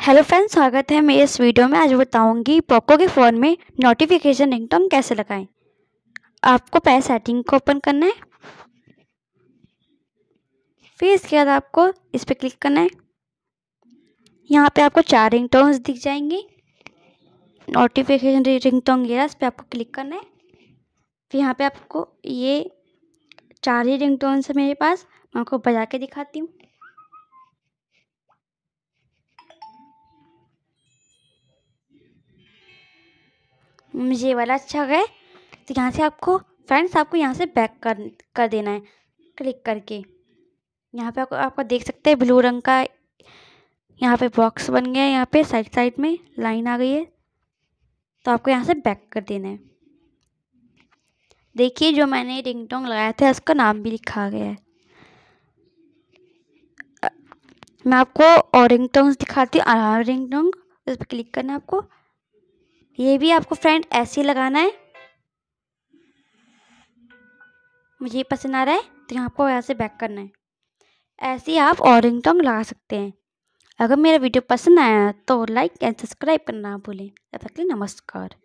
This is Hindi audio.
हेलो फ्रेंड्स स्वागत है मैं इस वीडियो में आज बताऊंगी पोको के फ़ोन में नोटिफिकेशन रिंगटोन कैसे लगाएं आपको पहले सेटिंग को ओपन करना है फिर इसके बाद आपको इस पर क्लिक करना है यहाँ पे आपको चार रिंगटोन्स दिख जाएंगी नोटिफिकेशन रिंगटोन गिरा इस पर आपको क्लिक करना है फिर यहाँ पे आपको ये चार ही रिंग है मेरे पास मैं आपको बजा के दिखाती हूँ मुझे वाला अच्छा है तो यहाँ से आपको फ्रेंड्स आपको यहाँ से बैक कर कर देना है क्लिक करके यहाँ पे आपको आपका देख सकते हैं ब्लू रंग का यहाँ पे बॉक्स बन गया है यहाँ पे साइड साइड में लाइन आ गई है तो आपको यहाँ से बैक कर देना है देखिए जो मैंने रिंग टोंग लगाया था उसका नाम भी लिखा गया है मैं आपको और रिंग टोंग दिखाती हूँ रिंग टोंग उस पर क्लिक करना है आपको ये भी आपको फ्रेंड ऐसे ही लगाना है मुझे ये पसंद आ रहा है तो यहाँ आपको यहाँ से बैक करना है ऐसे ही आप ऑरेंज टोंग तो लगा सकते हैं अगर मेरा वीडियो पसंद आया तो लाइक एंड सब्सक्राइब करना भूलें तब तक के नमस्कार